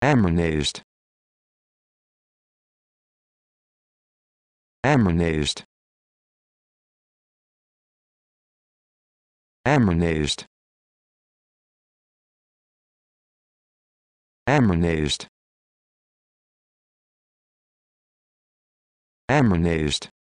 Ammonized. Ammonized. Ammonized. Ammonized. Ammonized.